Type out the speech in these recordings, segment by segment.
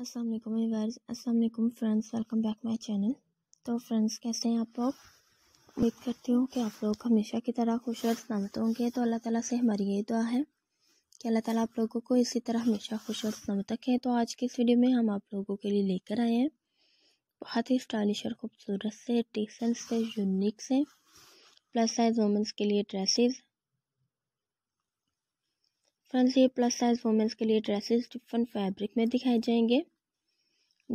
असलम वालेकुम friends welcome back my channel तो friends कैसे हैं आप लोग उम्मीद करती हूँ कि आप लोग हमेशा की तरह खुश और सलामत होंगे तो अल्लाह ताला से हमारी यही दुआ है कि अल्लाह ताला आप लोगों को इसी तरह हमेशा खुश और सलामत रखें तो आज की इस वीडियो में हम आप लोगों के लिए लेकर आए हैं बहुत ही स्टाइलिश और खूबसूरत से टीसल से यूनिक से प्लस साइज़ वमेंस के लिए ड्रेसेस फ्रेंड्स ये प्लस साइज़ वुमेंस के लिए ड्रेसेस डिफरेंट फैब्रिक में दिखाए जाएंगे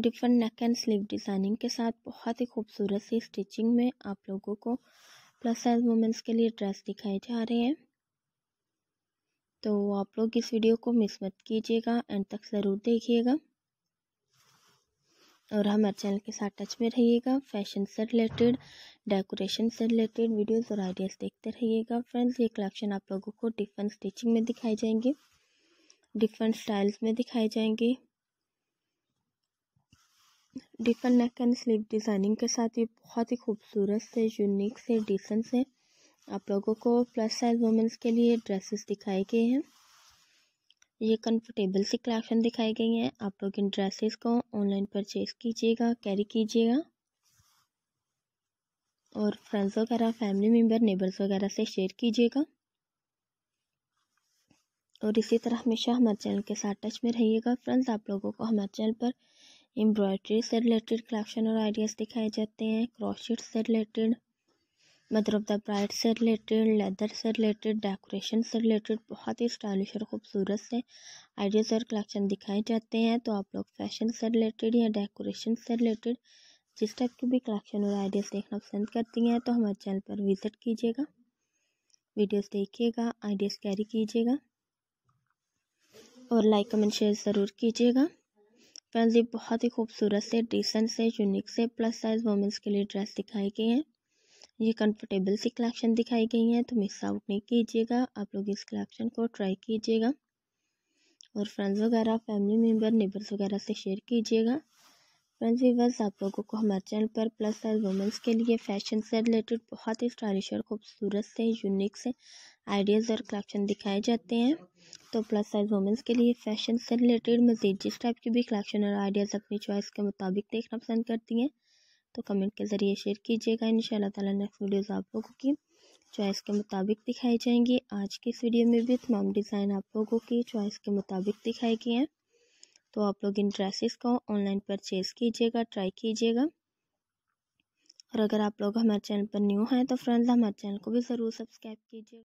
different neck and sleeve designing के साथ बहुत ही खूबसूरत सी स्टिचिंग में आप लोगों को प्लस साइज़ वुमेंस के लिए ड्रेस दिखाए जा रहे हैं तो आप लोग इस वीडियो को मिस मत कीजिएगा एंड तक ज़रूर देखिएगा और हमारे चैनल के साथ टच में रहिएगा फैशन से रिलेटेड डेकोरेशन से रिलेटेड वीडियोस और आइडियाज़ देखते रहिएगा फ्रेंड्स ये कलेक्शन आप लोगों को डिफरेंट स्टिचिंग में दिखाई जाएंगे डिफरेंट स्टाइल्स में दिखाई जाएंगे different neck and sleeve designing के साथ ये बहुत ही खूबसूरत से यूनिक से डिसेंट से आप लोगों को प्लस साइज वुमेंस के लिए ड्रेसेस दिखाए गए हैं ये कंफर्टेबल सी कलेक्शन दिखाई गई है आप लोग इन ड्रेसेस को ऑनलाइन परचेज कीजिएगा कैरी कीजिएगा और फ्रेंड्स वगैरह फैमिली मेम्बर नेबर्स वगैरह से शेयर कीजिएगा और इसी तरह हमेशा हमारे चैनल के साथ टच में रहिएगा फ्रेंड्स आप लोगों को हमारे चैनल पर एम्ब्रॉयड्री से रिलेटेड कलेक्शन और आइडियाज़ दिखाए जाते हैं क्रॉशिट से रिलेटेड मतलब द ब्राइड से रिलेटेड लेदर से रिलेटेड डेकोरेशन से रिलेटेड बहुत ही स्टाइलिश और ख़ूबसूरत से आइडियाज़ और कलेक्शन दिखाए जाते हैं तो आप लोग फैशन से रिलेटेड या डेकोरेशन से रिलेटेड जिस टाइप के भी कलेक्शन और आइडियाज़ देखना पसंद करती हैं तो हमारे चैनल पर विज़िट कीजिएगा वीडियोस देखिएगा आइडियाज़ कैरी कीजिएगा और लाइक कमेंट शेयर ज़रूर कीजिएगा फ्रेंड्स ये बहुत ही खूबसूरत से डिसेंट से यूनिक से प्लस साइज़ वुमेंस के लिए ड्रेस दिखाई गई हैं ये कंफर्टेबल सी कलेक्शन दिखाई गई है तो मिस आउट नहीं कीजिएगा आप लोग इस कलेक्शन को ट्राई कीजिएगा और फ्रेंड्स वगैरह फैमिली मेम्बर नेबर्स वगैरह से शेयर कीजिएगा फ्रेंड्स वीवर्स आप लोगों को हमारे चैनल पर प्लस साइज वुमेंस के लिए फैशन से रिलेटेड बहुत ही स्टाइलिश और खूबसूरत से यूनिक से आइडियाज़ और कलेक्शन दिखाए जाते हैं तो प्लस साइज वुमेंस के लिए फैशन से रिलेटेड मजीद जिस टाइप की भी कलेक्शन और आइडियाज़ अपनी चॉइस के मुताबिक देखना पसंद करती हैं तो कमेंट के ज़रिए शेयर कीजिएगा इन ताला नेक्स्ट वीडियोज़ आप लोगों की चॉइस के मुताबिक दिखाई जाएंगी आज की इस वीडियो में भी तमाम डिज़ाइन आप लोगों की चॉइस के मुताबिक दिखाई गए हैं तो आप लोग इन ड्रेसेस को ऑनलाइन परचेज़ कीजिएगा ट्राई कीजिएगा और अगर आप लोग हमारे चैनल पर न्यू हैं तो फ्रेंड्स हमारे चैनल को भी ज़रूर सब्सक्राइब कीजिएगा